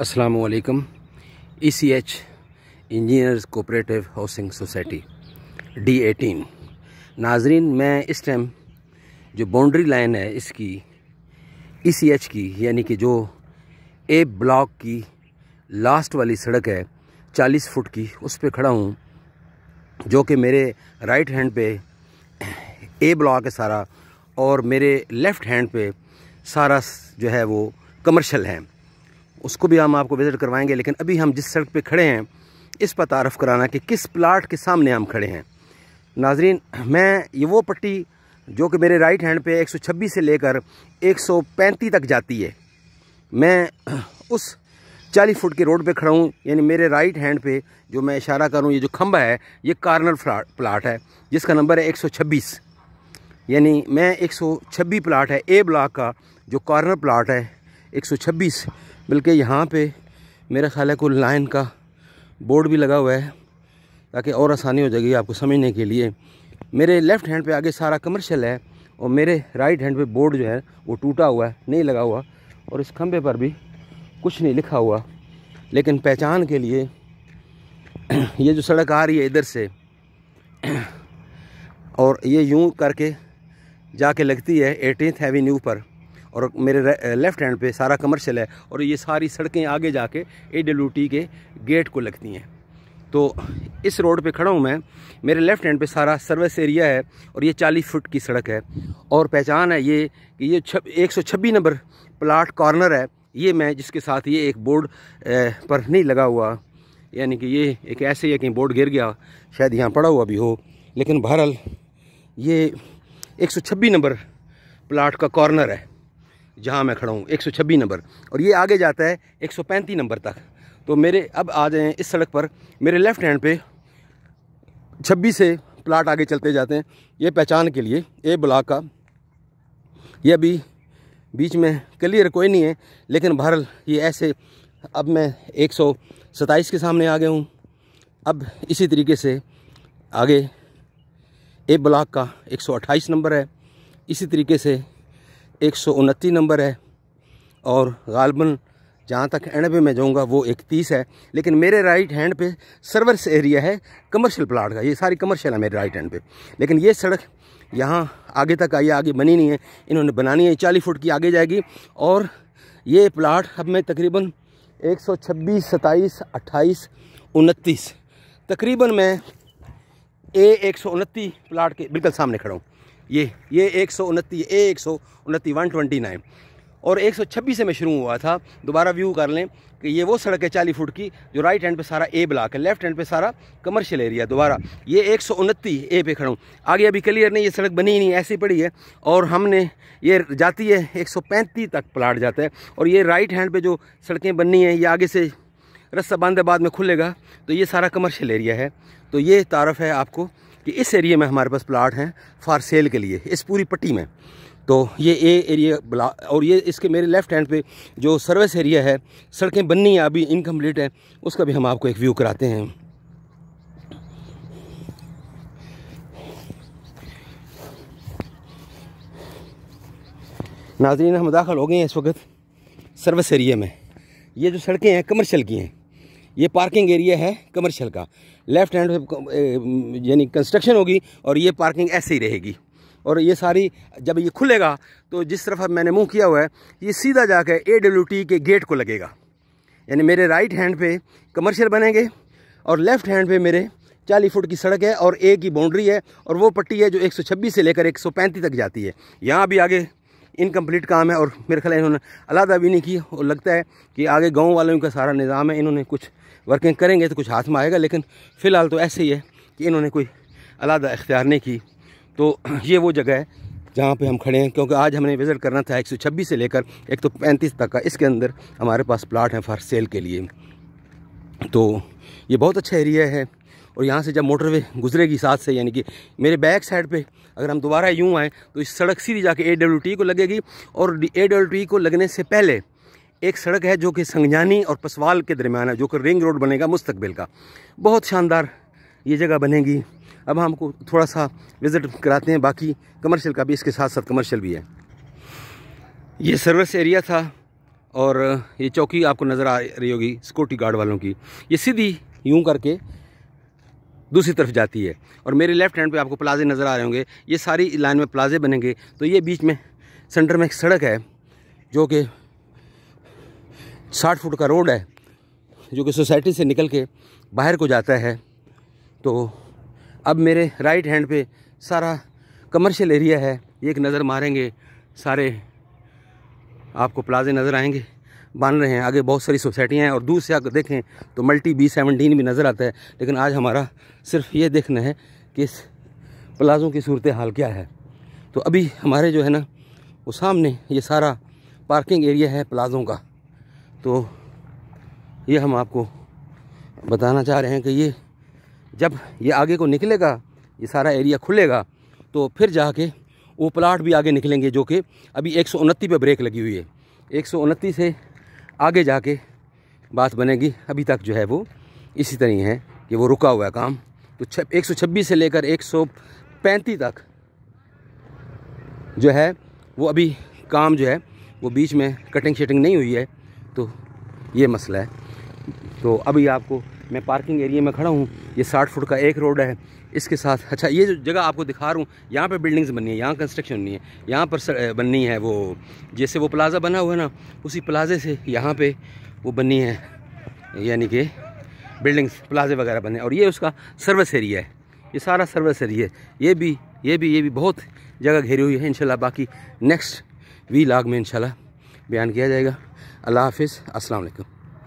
Aslam E C H engineers cooperative housing society D eighteen Nazreen मैं इस time जो boundary line है इसकी ई सी एच की यानी कि जो ए ब्लॉक की लास्ट वाली सड़क है चालीस फुट की उस पर खड़ा हूँ जो कि मेरे राइट हैंड पे ए ब्लॉक है सारा और मेरे लेफ़्ट हैंड पे सारा जो है वो कमर्शल है उसको भी हम आपको विज़िट करवाएंगे लेकिन अभी हम जिस सड़क पे खड़े हैं इस पर तारफ़ कराना कि किस प्लाट के सामने हम खड़े हैं नाजरीन मैं ये वो पट्टी जो कि मेरे राइट हैंड पे 126 से लेकर 135 तक जाती है मैं उस चालीस फुट के रोड पे खड़ा हूँ यानी मेरे राइट हैंड पे जो मैं इशारा करूँ ये जो खम्बा है ये कार्नर प्लाट है जिसका नंबर है एक यानी मैं एक प्लाट है ए ब्लाक का जो कॉर्नर प्लाट है एक बल्कि यहाँ पे मेरा ख्याल है कोई लाइन का बोर्ड भी लगा हुआ है ताकि और आसानी हो जाएगी आपको समझने के लिए मेरे लेफ़्ट हैंड पे आगे सारा कमर्शियल है और मेरे राइट हैंड पे बोर्ड जो है वो टूटा हुआ है नहीं लगा हुआ और इस खम्भे पर भी कुछ नहीं लिखा हुआ लेकिन पहचान के लिए ये जो सड़क आ रही है इधर से और ये यूँ करके जाके लगती है एटीन एवेन्यू पर और मेरे लेफ़्ट हैंड पे सारा कमर्शियल है और ये सारी सड़कें आगे जाके ए डब्ल्यू टी के गेट को लगती हैं तो इस रोड पे खड़ा हूँ मैं मेरे लेफ़्ट हैंड पे सारा सर्विस एरिया है और ये 40 फुट की सड़क है और पहचान है ये कि ये सौ एक नंबर प्लाट कॉर्नर है ये मैं जिसके साथ ये एक बोर्ड पर नहीं लगा हुआ यानी कि ये एक ऐसे ही है कहीं बोर्ड गिर गया शायद यहाँ पड़ा हुआ भी हो लेकिन बहरहाल ये एक नंबर प्लाट का कॉर्नर है जहाँ मैं खड़ा हूँ एक नंबर और ये आगे जाता है एक नंबर तक तो मेरे अब आ जाएँ इस सड़क पर मेरे लेफ़्ट हैंड पे छब्बीस से प्लाट आगे चलते जाते हैं ये पहचान के लिए ए ब्लॉक का ये अभी बीच में क्लियर कोई नहीं है लेकिन बहरल ये ऐसे अब मैं एक के सामने आ गया हूँ अब इसी तरीके से आगे ए ब्लॉक का 128 नंबर है इसी तरीके से एक नंबर है और गालबन जहाँ तक एनबे में जाऊँगा वो इकतीस है लेकिन मेरे राइट हैंड पे सर्वर्स एरिया है कमर्शियल प्लाट का ये सारी कमर्शियल है मेरे राइट हैंड पे लेकिन ये सड़क यहाँ आगे तक आई आगे बनी नहीं है इन्होंने बनानी है चालीस फुट की आगे जाएगी और ये प्लाट अब मैं तकरीबन एक सौ छब्बीस सताईस अट्ठाईस उनतीस तकरीबन मैं ए एक सौ उनतीस प्लाट के बिल्कुल सामने खड़ा हूँ ये ये एक सौ उनतीस एक सौ उनतीस वन ट्वेंटी नाइन और एक सौ छब्बीस से मैं शुरू हुआ था दोबारा व्यू कर लें कि ये वो सड़क है चालीस फुट की जो राइट हैंड पे सारा ए ब्लॉक है लेफ्ट हैंड पे सारा कमर्शियल एरिया दोबारा ये एक सौ उनतीस ए पे खड़ा हूँ आगे अभी क्लियर नहीं ये सड़क बनी ही नहीं ऐसी पड़ी है और हमने ये जाती है एक सौ पैंतीस तक प्लाट जाता है और ये राइट हैंड पे जो सड़कें बननी हैं ये आगे से रस्सा बांधे बाद में खुलेगा तो ये सारा कमर्शियल एरिया है तो ये तारफ़ है आपको कि इस एरिए में हमारे पास प्लाट हैं फार सेल के लिए इस पूरी पट्टी में तो ये ए एरिया ब्ला और ये इसके मेरे लेफ़्ट हैंड पे जो सर्विस एरिया है सड़कें बननी है अभी इनकम्प्लीट हैं उसका भी हम आपको एक व्यू कराते हैं नाजरीन हम दाखिल हो गए हैं इस वक्त सर्विस एरिया में ये जो सड़कें हैं कमर्शल की हैं ये पार्किंग एरिया है कमर्शियल का लेफ्ट हैंड यानी कंस्ट्रक्शन होगी और ये पार्किंग ऐसे ही रहेगी और ये सारी जब ये खुलेगा तो जिस तरफ मैंने मुंह किया हुआ है ये सीधा जाकर ए डब्ल्यू टी के गेट को लगेगा यानी मेरे राइट हैंड पे कमर्शियल बनेंगे और लेफ्ट हैंड पे मेरे चालीस फुट की सड़क है और ए की बाउंड्री है और वो पट्टी है जो 126 से लेकर 135 तक जाती है यहाँ भी आगे इनकम्प्लीट काम है और मेरे ख्याल इन्होंने अलादा भी नहीं की और लगता है कि आगे गाँव वालों का सारा निज़ाम है इन्होंने कुछ वर्किंग करेंगे तो कुछ हाथ में आएगा लेकिन फ़िलहाल तो ऐसे ही है कि इन्होंने कोई अलादा इख्तियार नहीं की तो ये वो जगह है जहाँ पे हम खड़े हैं क्योंकि आज हमने विज़िट करना था 126 से लेकर एक तो पैंतीस तक का इसके अंदर हमारे पास प्लाट हैं फॉर सेल के लिए तो ये बहुत अच्छा एरिया है और यहाँ से जब मोटरवे गुजरेगी साथ से यानी कि मेरे बैक साइड पे अगर हम दोबारा यूँ आएँ तो इस सड़क सीधी जाके ए को लगेगी और ए को लगने से पहले एक सड़क है जो कि संगजानी और पसवाल के दरमियान है जो कि रिंग रोड बनेगा मुस्तकबिल का बहुत शानदार ये जगह बनेगी अब हमको थोड़ा सा विज़िट कराते हैं बाकी कमर्शियल का भी इसके साथ साथ कमर्शियल भी है ये सर्विस एरिया था और ये चौकी आपको नज़र आ रही होगी सिक्योरिटी गार्ड वालों की ये सीधी यूं करके दूसरी तरफ जाती है और मेरे लेफ्ट हैंड पे आपको प्लाजे नज़र आ रहे होंगे ये सारी लाइन में प्लाजे बनेंगे तो ये बीच में सेंटर में एक सड़क है जो कि साठ फुट का रोड है जो कि सोसाइटी से निकल के बाहर को जाता है तो अब मेरे राइट हैंड पे सारा कमर्शियल एरिया है ये एक नज़र मारेंगे सारे आपको प्लाजे नज़र आएंगे बन रहे हैं आगे बहुत सारी सोसाइटियाँ हैं और दूर से आकर देखें तो मल्टी बी सेवनटीन भी नज़र आता है लेकिन आज हमारा सिर्फ ये देखना है कि इस प्लाज़ों की सूरत हाल क्या है तो अभी हमारे जो है ना वो सामने ये सारा पार्किंग एरिया है प्लाज़ों का तो ये हम आपको बताना चाह रहे हैं कि ये जब ये आगे को निकलेगा ये सारा एरिया खुलेगा तो फिर जाके वो प्लाट भी आगे निकलेंगे जो कि अभी एक सौ पे ब्रेक लगी हुई है एक सौ से आगे जाके बात बनेगी अभी तक जो है वो इसी तरह ही है कि वो रुका हुआ है काम तो छ एक से लेकर एक तक जो है वो अभी काम जो है वो बीच में कटिंग शटिंग नहीं हुई है तो ये मसला है तो अभी आपको मैं पार्किंग एरिया में खड़ा हूँ ये साठ फुट का एक रोड है इसके साथ अच्छा ये जो जगह आपको दिखा रहा हूँ यहाँ पर बिल्डिंग्स बननी है यहाँ कंस्ट्रक्शन बननी है यहाँ पर बननी है वो जैसे वो प्लाज़ा बना हुआ है ना उसी प्लाज़े से यहाँ पर वो बननी है यानी कि बिल्डिंग्स प्लाजे वगैरह बने और ये उसका सर्विस एरिया है ये सारा सर्विस एरिया है ये भी ये भी ये भी बहुत जगह घेरी हुई है इनशाला बाकी नेक्स्ट वी लाग में इनशाला बयान किया जाएगा अल्लाह हाफिज़ असलकम